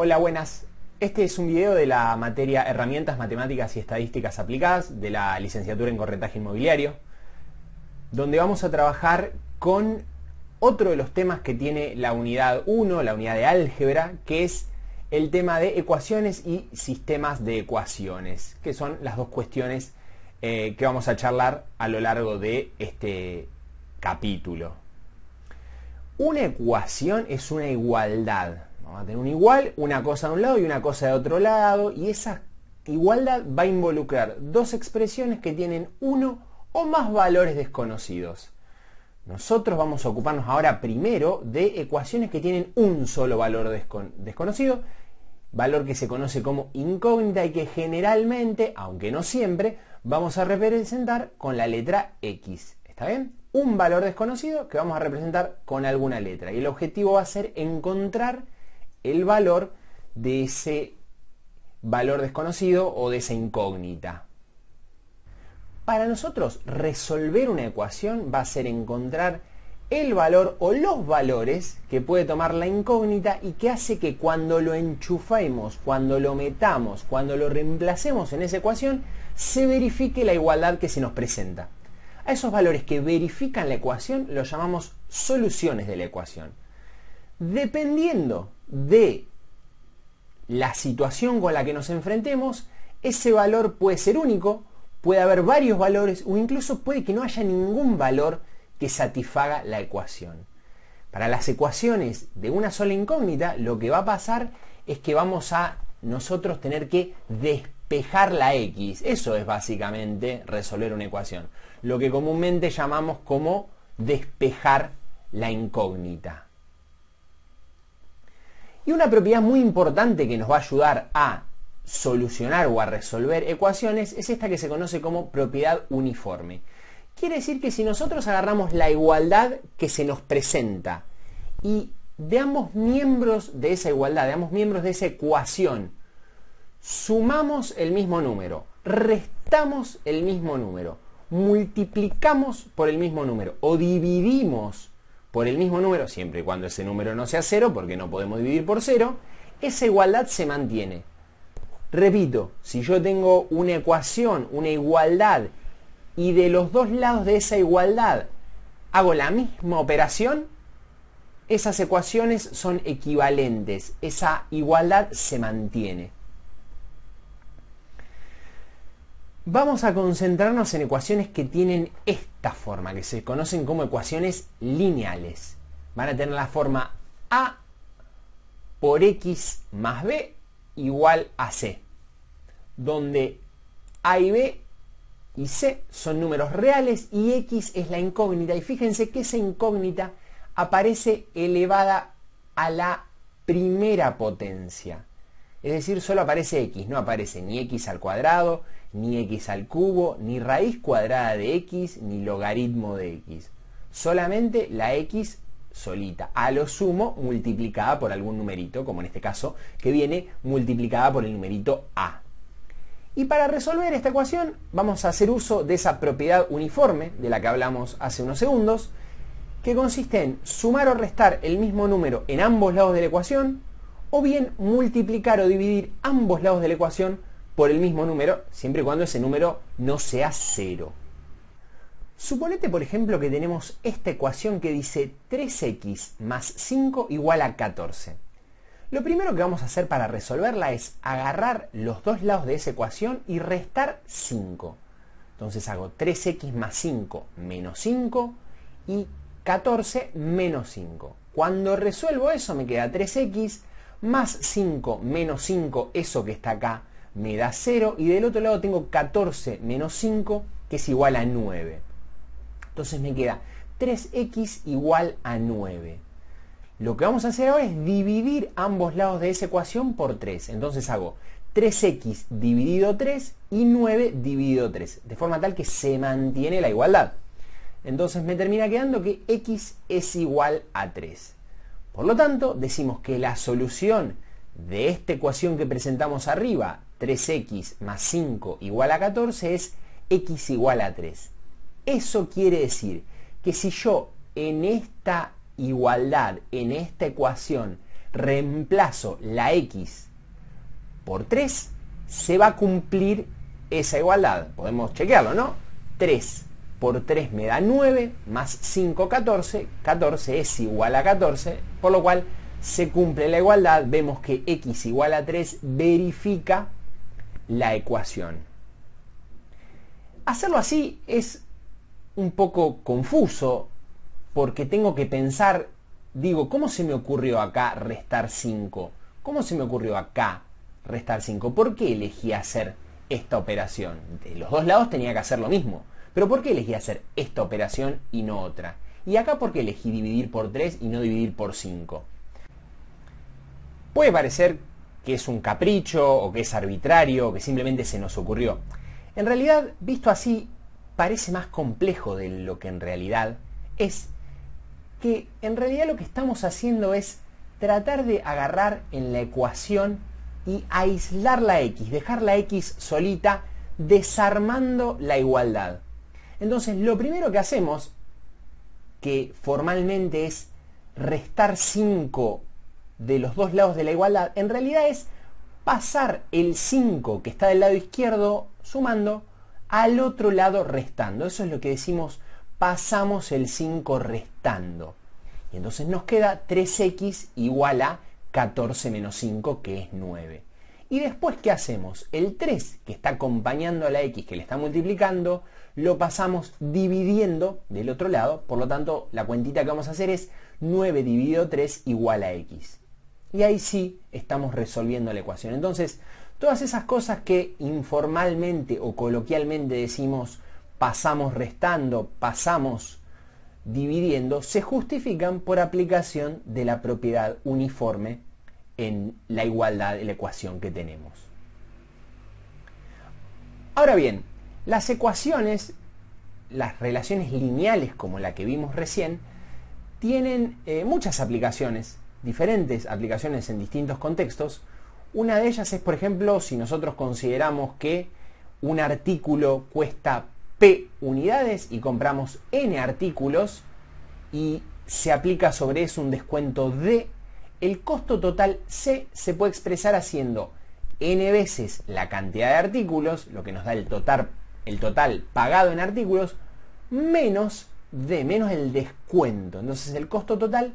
Hola, buenas. Este es un video de la materia Herramientas Matemáticas y Estadísticas Aplicadas de la licenciatura en Corretaje Inmobiliario, donde vamos a trabajar con otro de los temas que tiene la unidad 1, la unidad de álgebra, que es el tema de ecuaciones y sistemas de ecuaciones, que son las dos cuestiones eh, que vamos a charlar a lo largo de este capítulo. Una ecuación es una igualdad Vamos a tener un igual, una cosa de un lado y una cosa de otro lado, y esa igualdad va a involucrar dos expresiones que tienen uno o más valores desconocidos. Nosotros vamos a ocuparnos ahora primero de ecuaciones que tienen un solo valor desconocido, valor que se conoce como incógnita y que generalmente, aunque no siempre, vamos a representar con la letra X. ¿Está bien? Un valor desconocido que vamos a representar con alguna letra. Y el objetivo va a ser encontrar el valor de ese valor desconocido o de esa incógnita. Para nosotros, resolver una ecuación va a ser encontrar el valor o los valores que puede tomar la incógnita y que hace que cuando lo enchufemos, cuando lo metamos, cuando lo reemplacemos en esa ecuación, se verifique la igualdad que se nos presenta. A esos valores que verifican la ecuación los llamamos soluciones de la ecuación. Dependiendo de la situación con la que nos enfrentemos, ese valor puede ser único, puede haber varios valores o incluso puede que no haya ningún valor que satisfaga la ecuación. Para las ecuaciones de una sola incógnita, lo que va a pasar es que vamos a nosotros tener que despejar la x. Eso es básicamente resolver una ecuación. Lo que comúnmente llamamos como despejar la incógnita. Y una propiedad muy importante que nos va a ayudar a solucionar o a resolver ecuaciones es esta que se conoce como propiedad uniforme. Quiere decir que si nosotros agarramos la igualdad que se nos presenta y de ambos miembros de esa igualdad, de miembros de esa ecuación, sumamos el mismo número, restamos el mismo número, multiplicamos por el mismo número o dividimos por el mismo número, siempre y cuando ese número no sea cero, porque no podemos dividir por cero, esa igualdad se mantiene. Repito, si yo tengo una ecuación, una igualdad, y de los dos lados de esa igualdad hago la misma operación, esas ecuaciones son equivalentes, esa igualdad se mantiene. Vamos a concentrarnos en ecuaciones que tienen esta forma, que se conocen como ecuaciones lineales. Van a tener la forma A por X más B igual a C, donde A y B y C son números reales y X es la incógnita. Y fíjense que esa incógnita aparece elevada a la primera potencia. Es decir, solo aparece X, no aparece ni X al cuadrado, ni x al cubo, ni raíz cuadrada de x, ni logaritmo de x. Solamente la x solita, a lo sumo multiplicada por algún numerito, como en este caso, que viene multiplicada por el numerito a. Y para resolver esta ecuación vamos a hacer uso de esa propiedad uniforme de la que hablamos hace unos segundos, que consiste en sumar o restar el mismo número en ambos lados de la ecuación, o bien multiplicar o dividir ambos lados de la ecuación por el mismo número, siempre y cuando ese número no sea cero. Suponete, por ejemplo, que tenemos esta ecuación que dice 3x más 5 igual a 14. Lo primero que vamos a hacer para resolverla es agarrar los dos lados de esa ecuación y restar 5. Entonces hago 3x más 5 menos 5 y 14 menos 5. Cuando resuelvo eso me queda 3x más 5 menos 5, eso que está acá, me da 0 y del otro lado tengo 14 menos 5 que es igual a 9. Entonces me queda 3x igual a 9. Lo que vamos a hacer ahora es dividir ambos lados de esa ecuación por 3. Entonces hago 3x dividido 3 y 9 dividido 3, de forma tal que se mantiene la igualdad. Entonces me termina quedando que x es igual a 3. Por lo tanto, decimos que la solución de esta ecuación que presentamos arriba, 3x más 5 igual a 14, es x igual a 3. Eso quiere decir que si yo en esta igualdad, en esta ecuación, reemplazo la x por 3, se va a cumplir esa igualdad. Podemos chequearlo, ¿no? 3 por 3 me da 9, más 5, 14. 14 es igual a 14, por lo cual se cumple la igualdad, vemos que x igual a 3 verifica la ecuación. Hacerlo así es un poco confuso porque tengo que pensar, digo, ¿cómo se me ocurrió acá restar 5? ¿Cómo se me ocurrió acá restar 5? ¿Por qué elegí hacer esta operación? De los dos lados tenía que hacer lo mismo, pero ¿por qué elegí hacer esta operación y no otra? Y acá porque elegí dividir por 3 y no dividir por 5. Puede parecer que es un capricho o que es arbitrario o que simplemente se nos ocurrió. En realidad, visto así, parece más complejo de lo que en realidad es que en realidad lo que estamos haciendo es tratar de agarrar en la ecuación y aislar la x, dejar la x solita desarmando la igualdad. Entonces, lo primero que hacemos, que formalmente es restar 5 de los dos lados de la igualdad, en realidad es pasar el 5 que está del lado izquierdo sumando al otro lado restando. Eso es lo que decimos pasamos el 5 restando. Y entonces nos queda 3x igual a 14 menos 5 que es 9. Y después, ¿qué hacemos? El 3 que está acompañando a la x que le está multiplicando, lo pasamos dividiendo del otro lado. Por lo tanto, la cuentita que vamos a hacer es 9 dividido 3 igual a x. Y ahí sí estamos resolviendo la ecuación. Entonces, todas esas cosas que informalmente o coloquialmente decimos pasamos restando, pasamos dividiendo, se justifican por aplicación de la propiedad uniforme en la igualdad de la ecuación que tenemos. Ahora bien, las ecuaciones, las relaciones lineales como la que vimos recién, tienen eh, muchas aplicaciones diferentes aplicaciones en distintos contextos. Una de ellas es, por ejemplo, si nosotros consideramos que un artículo cuesta P unidades y compramos N artículos y se aplica sobre eso un descuento D, el costo total C se puede expresar haciendo N veces la cantidad de artículos, lo que nos da el total, el total pagado en artículos, menos D, menos el descuento. Entonces el costo total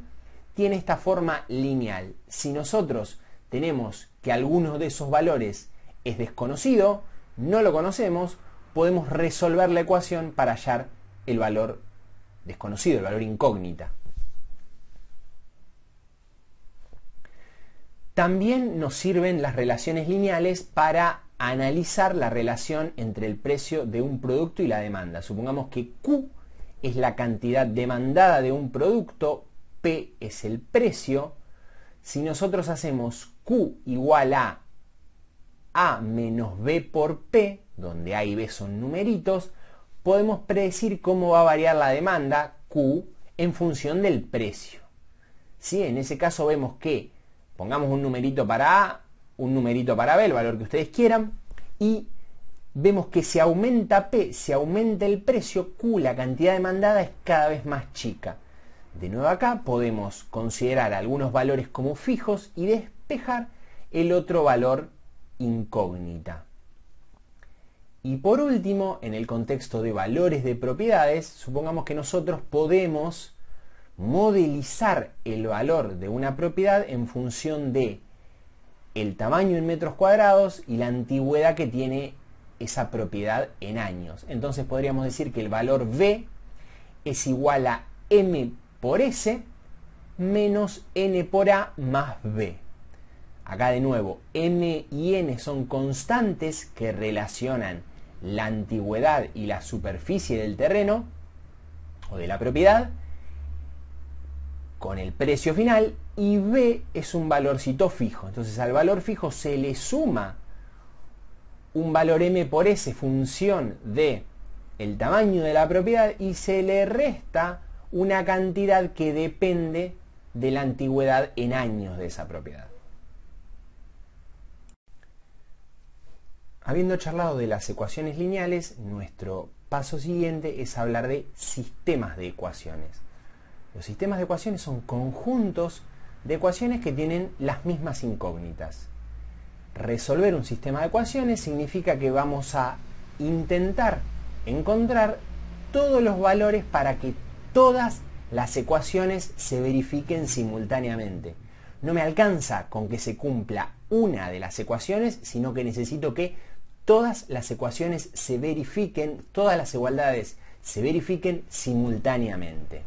tiene esta forma lineal. Si nosotros tenemos que alguno de esos valores es desconocido, no lo conocemos, podemos resolver la ecuación para hallar el valor desconocido, el valor incógnita. También nos sirven las relaciones lineales para analizar la relación entre el precio de un producto y la demanda. Supongamos que Q es la cantidad demandada de un producto P es el precio. Si nosotros hacemos Q igual a A menos B por P, donde A y B son numeritos, podemos predecir cómo va a variar la demanda Q en función del precio. ¿Sí? En ese caso vemos que pongamos un numerito para A, un numerito para B, el valor que ustedes quieran, y vemos que si aumenta P, si aumenta el precio, Q, la cantidad demandada, es cada vez más chica. De nuevo acá podemos considerar algunos valores como fijos y despejar el otro valor incógnita. Y por último, en el contexto de valores de propiedades, supongamos que nosotros podemos modelizar el valor de una propiedad en función de el tamaño en metros cuadrados y la antigüedad que tiene esa propiedad en años. Entonces podríamos decir que el valor B es igual a M por S menos N por A más B. Acá de nuevo, M y N son constantes que relacionan la antigüedad y la superficie del terreno o de la propiedad con el precio final y B es un valorcito fijo. Entonces al valor fijo se le suma un valor M por S función de el tamaño de la propiedad y se le resta una cantidad que depende de la antigüedad en años de esa propiedad. Habiendo charlado de las ecuaciones lineales, nuestro paso siguiente es hablar de sistemas de ecuaciones. Los sistemas de ecuaciones son conjuntos de ecuaciones que tienen las mismas incógnitas. Resolver un sistema de ecuaciones significa que vamos a intentar encontrar todos los valores para que todas las ecuaciones se verifiquen simultáneamente. No me alcanza con que se cumpla una de las ecuaciones, sino que necesito que todas las ecuaciones se verifiquen, todas las igualdades se verifiquen simultáneamente.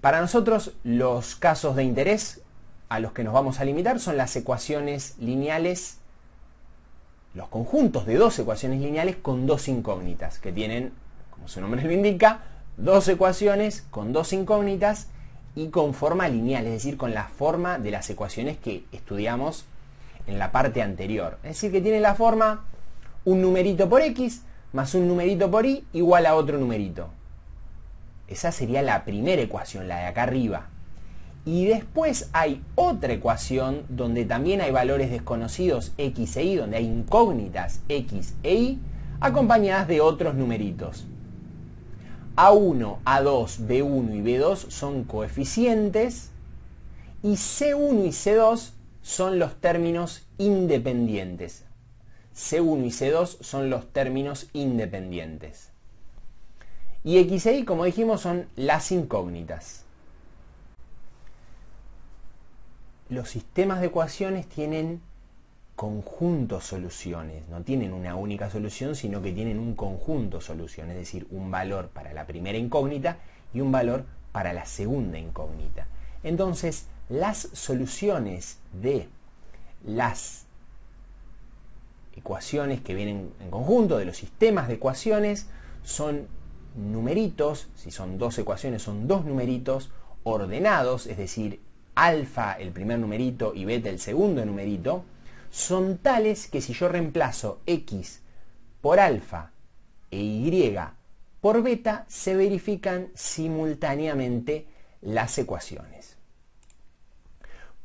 Para nosotros los casos de interés a los que nos vamos a limitar son las ecuaciones lineales, los conjuntos de dos ecuaciones lineales con dos incógnitas que tienen como su nombre lo indica, dos ecuaciones con dos incógnitas y con forma lineal, es decir, con la forma de las ecuaciones que estudiamos en la parte anterior. Es decir, que tiene la forma un numerito por x más un numerito por y igual a otro numerito. Esa sería la primera ecuación, la de acá arriba. Y después hay otra ecuación donde también hay valores desconocidos x e y, donde hay incógnitas x e y, acompañadas de otros numeritos. A1, A2, B1 y B2 son coeficientes y C1 y C2 son los términos independientes. C1 y C2 son los términos independientes. Y X e Y, como dijimos, son las incógnitas. Los sistemas de ecuaciones tienen conjunto soluciones, no tienen una única solución, sino que tienen un conjunto solución, es decir, un valor para la primera incógnita y un valor para la segunda incógnita. Entonces, las soluciones de las ecuaciones que vienen en conjunto, de los sistemas de ecuaciones, son numeritos, si son dos ecuaciones son dos numeritos ordenados, es decir, alfa el primer numerito y beta el segundo numerito, son tales que si yo reemplazo x por alfa e y por beta, se verifican simultáneamente las ecuaciones.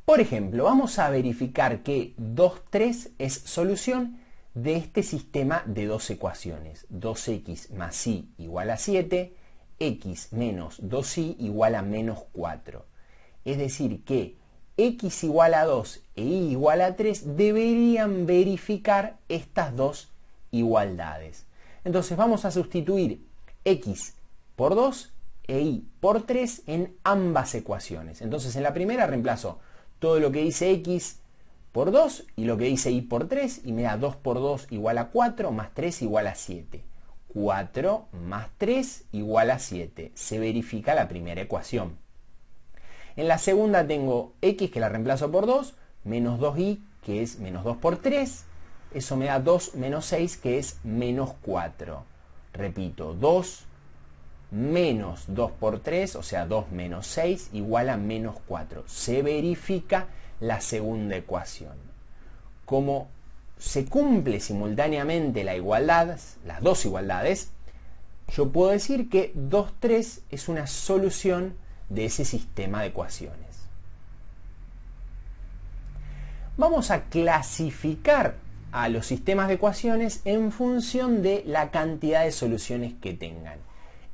Por ejemplo, vamos a verificar que 2, 3 es solución de este sistema de dos ecuaciones. 2x más y igual a 7, x menos 2y igual a menos 4. Es decir que x igual a 2 e y igual a 3 deberían verificar estas dos igualdades. Entonces vamos a sustituir x por 2 e y por 3 en ambas ecuaciones. Entonces en la primera reemplazo todo lo que dice x por 2 y lo que dice y por 3 y me da 2 por 2 igual a 4 más 3 igual a 7. 4 más 3 igual a 7. Se verifica la primera ecuación. En la segunda tengo x que la reemplazo por 2, menos 2y que es menos 2 por 3. Eso me da 2 menos 6 que es menos 4. Repito, 2 menos 2 por 3, o sea 2 menos 6 igual a menos 4. Se verifica la segunda ecuación. Como se cumple simultáneamente la igualdad, las dos igualdades, yo puedo decir que 2, 3 es una solución de ese sistema de ecuaciones. Vamos a clasificar a los sistemas de ecuaciones en función de la cantidad de soluciones que tengan.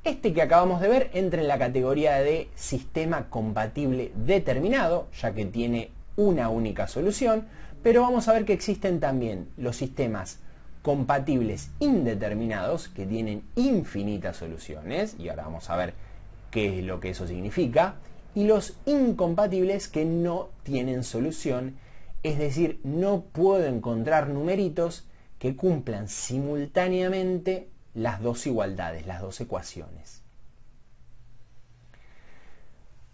Este que acabamos de ver entra en la categoría de sistema compatible determinado, ya que tiene una única solución, pero vamos a ver que existen también los sistemas compatibles indeterminados, que tienen infinitas soluciones, y ahora vamos a ver qué es lo que eso significa, y los incompatibles que no tienen solución, es decir, no puedo encontrar numeritos que cumplan simultáneamente las dos igualdades, las dos ecuaciones.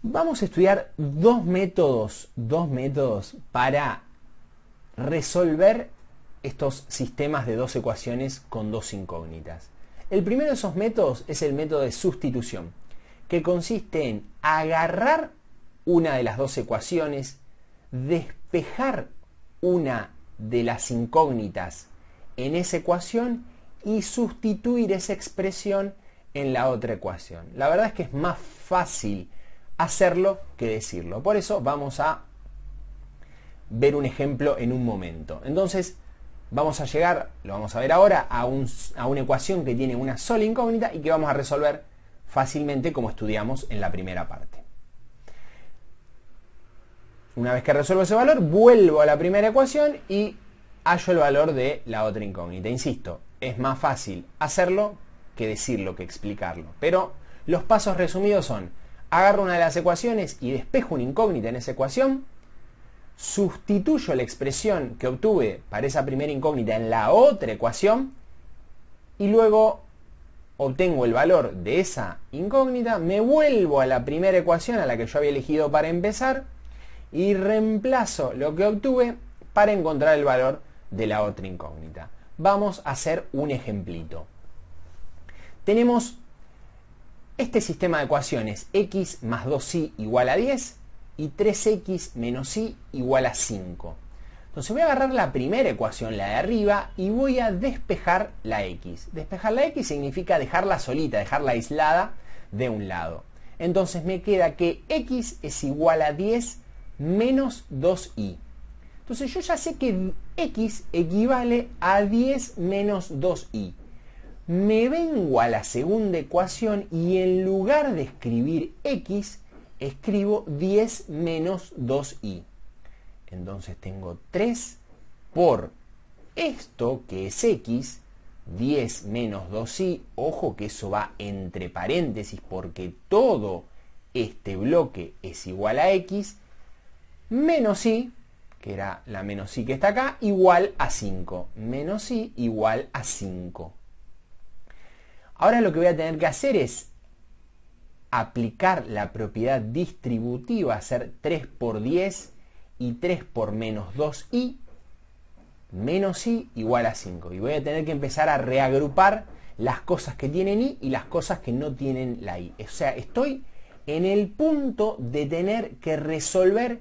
Vamos a estudiar dos métodos, dos métodos para resolver estos sistemas de dos ecuaciones con dos incógnitas. El primero de esos métodos es el método de sustitución que consiste en agarrar una de las dos ecuaciones, despejar una de las incógnitas en esa ecuación y sustituir esa expresión en la otra ecuación. La verdad es que es más fácil hacerlo que decirlo. Por eso vamos a ver un ejemplo en un momento. Entonces, vamos a llegar, lo vamos a ver ahora, a, a una ecuación que tiene una sola incógnita y que vamos a resolver fácilmente como estudiamos en la primera parte. Una vez que resuelvo ese valor, vuelvo a la primera ecuación y hallo el valor de la otra incógnita. Insisto, es más fácil hacerlo que decirlo, que explicarlo. Pero los pasos resumidos son, agarro una de las ecuaciones y despejo una incógnita en esa ecuación, sustituyo la expresión que obtuve para esa primera incógnita en la otra ecuación y luego obtengo el valor de esa incógnita, me vuelvo a la primera ecuación a la que yo había elegido para empezar y reemplazo lo que obtuve para encontrar el valor de la otra incógnita. Vamos a hacer un ejemplito. Tenemos este sistema de ecuaciones x más 2y igual a 10 y 3x menos y igual a 5. Entonces voy a agarrar la primera ecuación, la de arriba, y voy a despejar la x. Despejar la x significa dejarla solita, dejarla aislada de un lado. Entonces me queda que x es igual a 10 menos 2i. Entonces yo ya sé que x equivale a 10 menos 2i. Me vengo a la segunda ecuación y en lugar de escribir x, escribo 10 menos 2i. Entonces tengo 3 por esto que es x, 10 menos 2i, ojo que eso va entre paréntesis porque todo este bloque es igual a x, menos y que era la menos y que está acá, igual a 5. Menos y igual a 5. Ahora lo que voy a tener que hacer es aplicar la propiedad distributiva, hacer 3 por 10 y 3 por menos 2i, menos i igual a 5. Y voy a tener que empezar a reagrupar las cosas que tienen i y las cosas que no tienen la i. O sea, estoy en el punto de tener que resolver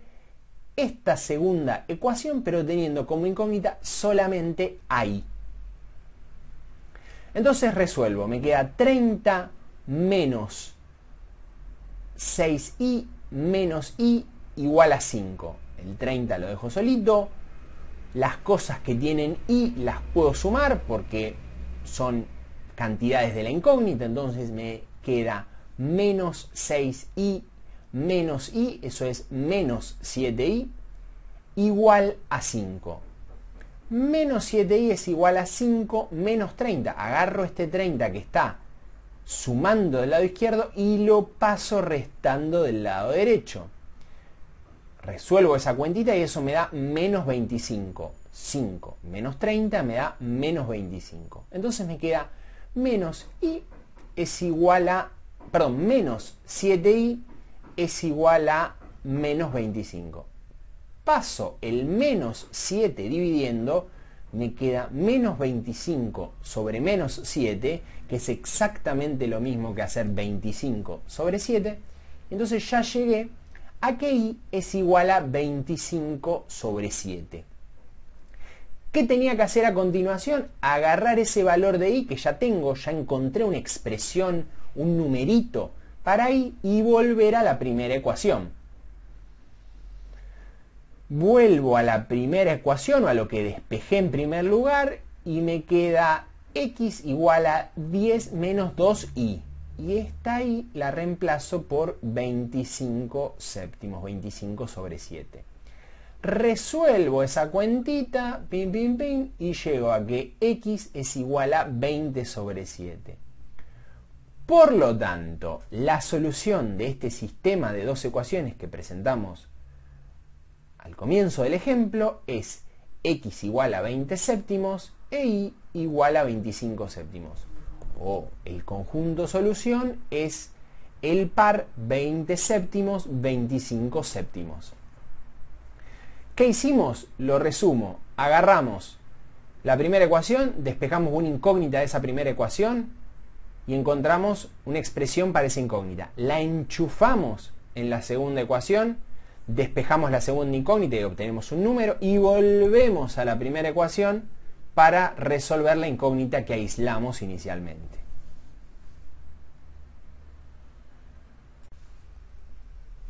esta segunda ecuación, pero teniendo como incógnita solamente i. Entonces resuelvo, me queda 30 menos 6i menos i igual a 5 el 30 lo dejo solito, las cosas que tienen i las puedo sumar porque son cantidades de la incógnita, entonces me queda menos 6i menos i, eso es menos 7i, igual a 5. Menos 7i es igual a 5 menos 30. Agarro este 30 que está sumando del lado izquierdo y lo paso restando del lado derecho resuelvo esa cuentita y eso me da menos 25. 5 menos 30 me da menos 25. Entonces me queda menos y es igual a, menos 7i es igual a menos 25. Paso el menos 7 dividiendo, me queda menos 25 sobre menos 7, que es exactamente lo mismo que hacer 25 sobre 7. Entonces ya llegué a que i es igual a 25 sobre 7. ¿Qué tenía que hacer a continuación? Agarrar ese valor de i que ya tengo, ya encontré una expresión, un numerito para i y volver a la primera ecuación. Vuelvo a la primera ecuación o a lo que despejé en primer lugar y me queda x igual a 10 menos 2i y esta y la reemplazo por 25 séptimos, 25 sobre 7. Resuelvo esa cuentita, pim, pim, pim, y llego a que x es igual a 20 sobre 7. Por lo tanto, la solución de este sistema de dos ecuaciones que presentamos al comienzo del ejemplo es x igual a 20 séptimos e y igual a 25 séptimos o el conjunto solución es el par 20 séptimos, 25 séptimos. ¿Qué hicimos? Lo resumo. Agarramos la primera ecuación, despejamos una incógnita de esa primera ecuación y encontramos una expresión para esa incógnita. La enchufamos en la segunda ecuación, despejamos la segunda incógnita y obtenemos un número y volvemos a la primera ecuación para resolver la incógnita que aislamos inicialmente.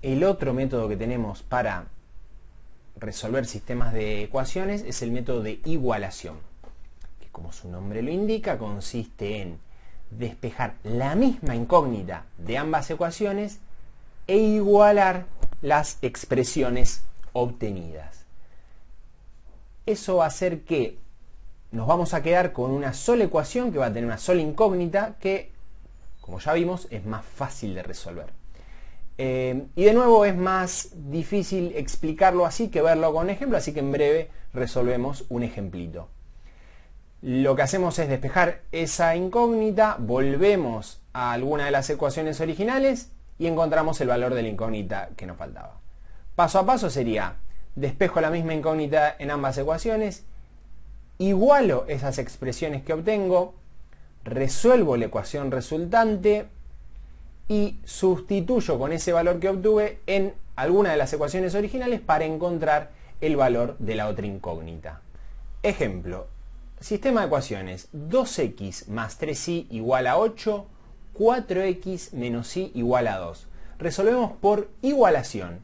El otro método que tenemos para resolver sistemas de ecuaciones es el método de igualación, que como su nombre lo indica consiste en despejar la misma incógnita de ambas ecuaciones e igualar las expresiones obtenidas. Eso va a hacer que nos vamos a quedar con una sola ecuación que va a tener una sola incógnita que, como ya vimos, es más fácil de resolver. Eh, y de nuevo es más difícil explicarlo así que verlo con ejemplo, así que en breve resolvemos un ejemplito. Lo que hacemos es despejar esa incógnita, volvemos a alguna de las ecuaciones originales y encontramos el valor de la incógnita que nos faltaba. Paso a paso sería, despejo la misma incógnita en ambas ecuaciones igualo esas expresiones que obtengo, resuelvo la ecuación resultante y sustituyo con ese valor que obtuve en alguna de las ecuaciones originales para encontrar el valor de la otra incógnita. Ejemplo, sistema de ecuaciones 2x más 3y igual a 8, 4x menos y igual a 2. Resolvemos por igualación.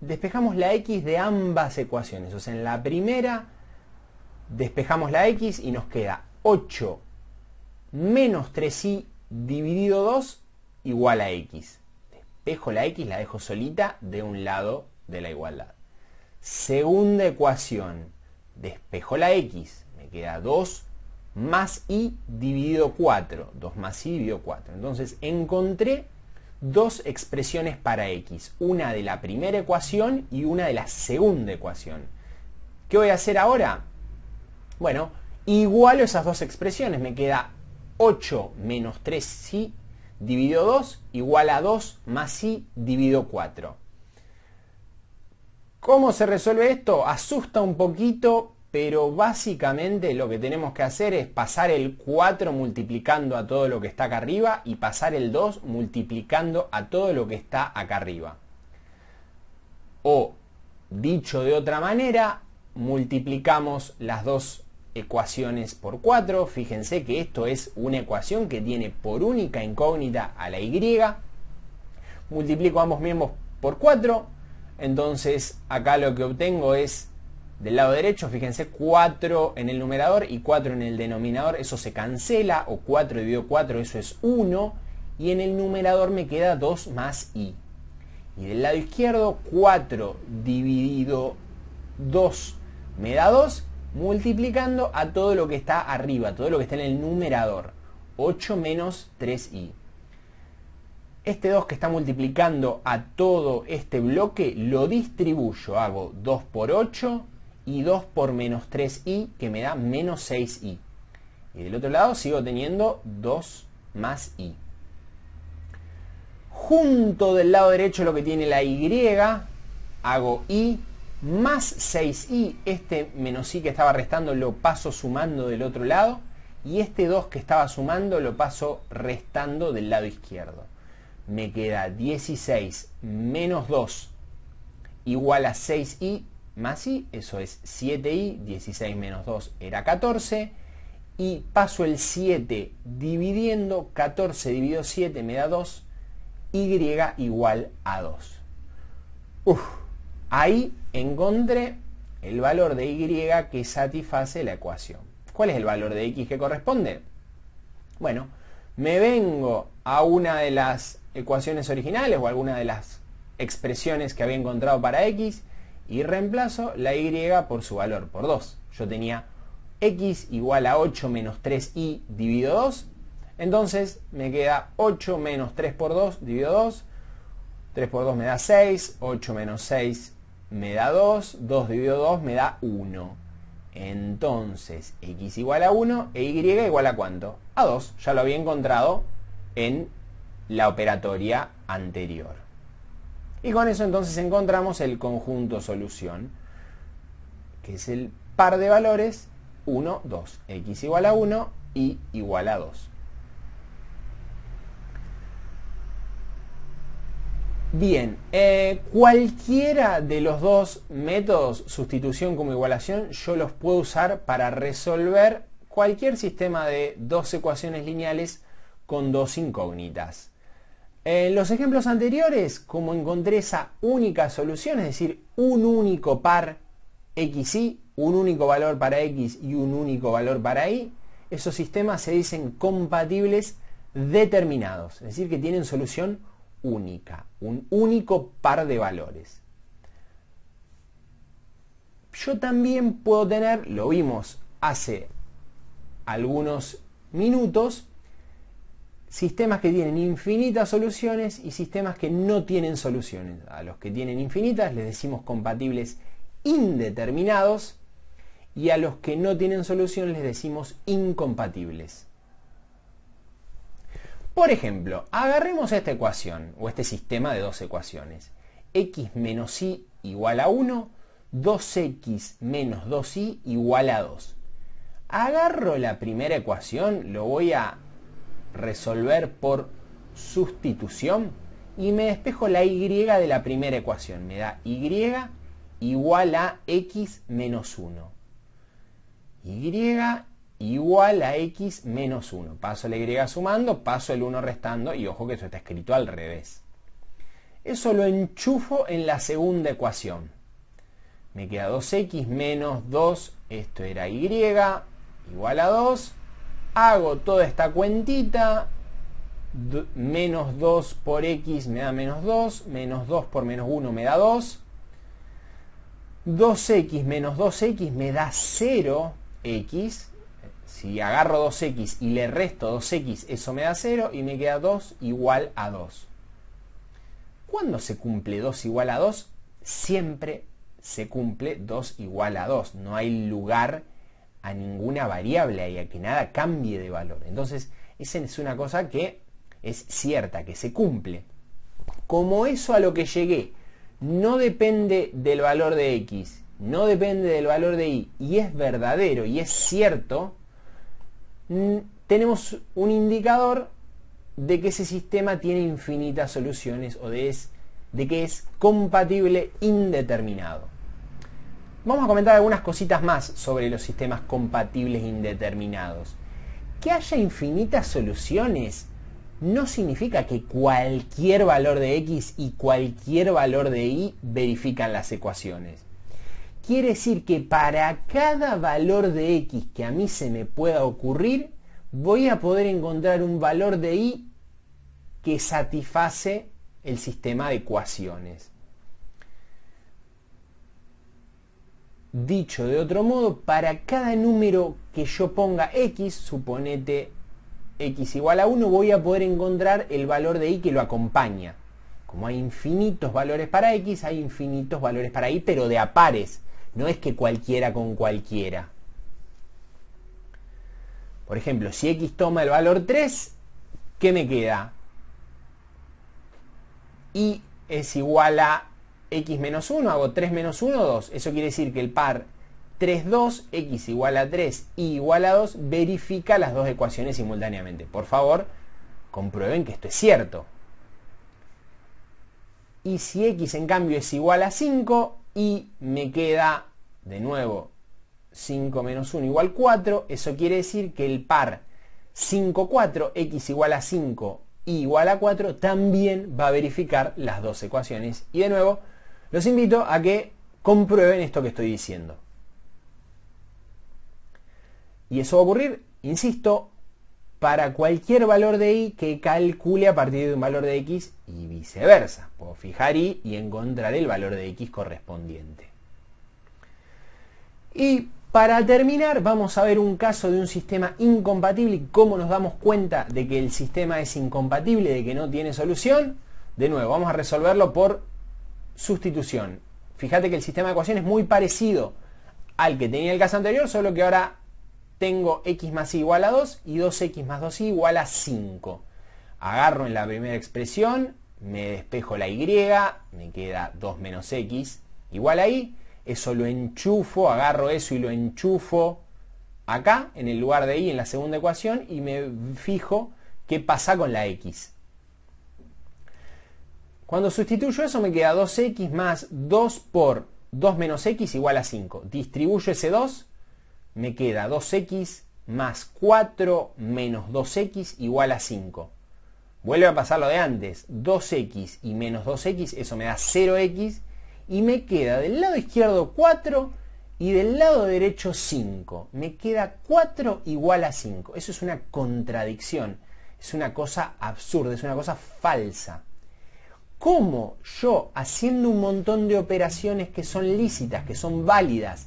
Despejamos la x de ambas ecuaciones, o sea, en la primera Despejamos la x y nos queda 8 menos 3i dividido 2 igual a x. Despejo la x, la dejo solita de un lado de la igualdad. Segunda ecuación. Despejo la x, me queda 2 más i dividido 4. 2 más i dividido 4. Entonces encontré dos expresiones para x. Una de la primera ecuación y una de la segunda ecuación. ¿Qué voy a hacer ahora? Bueno, igualo esas dos expresiones. Me queda 8 menos 3 i dividido 2 igual a 2 más i, dividido 4. ¿Cómo se resuelve esto? Asusta un poquito, pero básicamente lo que tenemos que hacer es pasar el 4 multiplicando a todo lo que está acá arriba y pasar el 2 multiplicando a todo lo que está acá arriba. O, dicho de otra manera, multiplicamos las dos ecuaciones por 4. Fíjense que esto es una ecuación que tiene por única incógnita a la y. Multiplico ambos miembros por 4. Entonces acá lo que obtengo es del lado derecho, fíjense, 4 en el numerador y 4 en el denominador. Eso se cancela o 4 dividido 4, eso es 1. Y en el numerador me queda 2 más y Y del lado izquierdo, 4 dividido 2 me da 2 multiplicando a todo lo que está arriba, todo lo que está en el numerador. 8 menos 3i. Este 2 que está multiplicando a todo este bloque lo distribuyo. Hago 2 por 8 y 2 por menos 3i que me da menos 6i. Y del otro lado sigo teniendo 2 más i. Junto del lado derecho lo que tiene la y, hago i más 6i, este menos i que estaba restando lo paso sumando del otro lado y este 2 que estaba sumando lo paso restando del lado izquierdo. Me queda 16 menos 2 igual a 6i más i, eso es 7i, 16 menos 2 era 14 y paso el 7 dividiendo, 14 dividido 7 me da 2, y igual a 2. Uf Ahí encontré el valor de y que satisface la ecuación. ¿Cuál es el valor de x que corresponde? Bueno, me vengo a una de las ecuaciones originales o alguna de las expresiones que había encontrado para x y reemplazo la y por su valor, por 2. Yo tenía x igual a 8 menos 3y dividido 2. Entonces me queda 8 menos 3 por 2 dividido 2. 3 por 2 me da 6. 8 menos 6 me da 2, 2 dividido 2 me da 1. Entonces, x igual a 1 e y igual a cuánto? A 2. Ya lo había encontrado en la operatoria anterior. Y con eso entonces encontramos el conjunto solución, que es el par de valores 1, 2. x igual a 1 y igual a 2. Bien, eh, cualquiera de los dos métodos, sustitución como igualación, yo los puedo usar para resolver cualquier sistema de dos ecuaciones lineales con dos incógnitas. En los ejemplos anteriores, como encontré esa única solución, es decir, un único par x y, un único valor para x y un único valor para y, esos sistemas se dicen compatibles determinados, es decir, que tienen solución única, un único par de valores. Yo también puedo tener, lo vimos hace algunos minutos, sistemas que tienen infinitas soluciones y sistemas que no tienen soluciones. A los que tienen infinitas les decimos compatibles indeterminados y a los que no tienen solución les decimos incompatibles. Por ejemplo, agarremos esta ecuación o este sistema de dos ecuaciones. x menos y igual a 1, 2x menos 2y igual a 2. Agarro la primera ecuación, lo voy a resolver por sustitución y me despejo la y de la primera ecuación. Me da y igual a x menos 1. y igual a x menos 1. Paso la y sumando, paso el 1 restando y ojo que eso está escrito al revés. Eso lo enchufo en la segunda ecuación. Me queda 2x menos 2, esto era y, igual a 2. Hago toda esta cuentita, menos 2 por x me da menos 2, menos 2 por menos 1 me da 2. 2x menos 2x me da 0x si agarro 2x y le resto 2x, eso me da 0 y me queda 2 igual a 2. ¿Cuándo se cumple 2 igual a 2? Siempre se cumple 2 igual a 2. No hay lugar a ninguna variable y a que nada cambie de valor. Entonces, esa es una cosa que es cierta, que se cumple. Como eso a lo que llegué no depende del valor de x, no depende del valor de y, y es verdadero y es cierto, tenemos un indicador de que ese sistema tiene infinitas soluciones o de, que es compatible indeterminado. Vamos a comentar algunas cositas más sobre los sistemas compatibles indeterminados. Que haya infinitas soluciones no significa que cualquier valor de x y cualquier valor de y verifican las ecuaciones. Quiere decir que para cada valor de x que a mí se me pueda ocurrir, voy a poder encontrar un valor de y que satisface el sistema de ecuaciones. Dicho de otro modo, para cada número que yo ponga x, suponete x igual a 1, voy a poder encontrar el valor de y que lo acompaña. Como hay infinitos valores para x, hay infinitos valores para y, pero de a pares. No es que cualquiera con cualquiera. Por ejemplo, si x toma el valor 3, ¿qué me queda? y es igual a x menos 1, hago 3 menos 1, 2. Eso quiere decir que el par 3, 2, x igual a 3 y igual a 2, verifica las dos ecuaciones simultáneamente. Por favor, comprueben que esto es cierto. Y si x en cambio es igual a 5, y me queda de nuevo 5 menos 1 igual 4, eso quiere decir que el par 5, 4, x igual a 5 y igual a 4 también va a verificar las dos ecuaciones. Y de nuevo, los invito a que comprueben esto que estoy diciendo. Y eso va a ocurrir, insisto, para cualquier valor de Y que calcule a partir de un valor de x y viceversa. Puedo fijar Y y encontrar el valor de x correspondiente. Y para terminar vamos a ver un caso de un sistema incompatible y cómo nos damos cuenta de que el sistema es incompatible, de que no tiene solución. De nuevo, vamos a resolverlo por sustitución. Fíjate que el sistema de ecuaciones es muy parecido al que tenía el caso anterior, solo que ahora tengo x más y igual a 2 y 2x más 2y igual a 5. Agarro en la primera expresión, me despejo la y, me queda 2 menos x igual a y. Eso lo enchufo, agarro eso y lo enchufo acá en el lugar de y en la segunda ecuación y me fijo qué pasa con la x. Cuando sustituyo eso me queda 2x más 2 por 2 menos x igual a 5. Distribuyo ese 2 me queda 2x más 4 menos 2x igual a 5. Vuelve a pasar lo de antes, 2x y menos 2x, eso me da 0x, y me queda del lado izquierdo 4 y del lado derecho 5. Me queda 4 igual a 5. Eso es una contradicción, es una cosa absurda, es una cosa falsa. ¿Cómo yo, haciendo un montón de operaciones que son lícitas, que son válidas,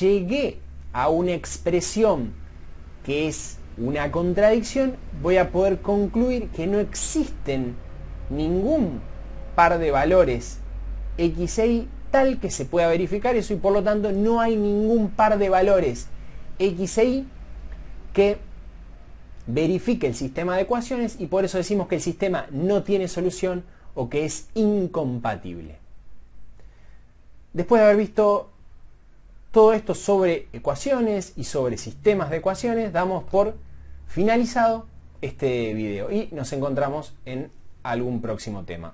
llegué a una expresión que es una contradicción, voy a poder concluir que no existen ningún par de valores x e y tal que se pueda verificar eso y por lo tanto no hay ningún par de valores x e y que verifique el sistema de ecuaciones y por eso decimos que el sistema no tiene solución o que es incompatible. Después de haber visto todo esto sobre ecuaciones y sobre sistemas de ecuaciones damos por finalizado este video y nos encontramos en algún próximo tema.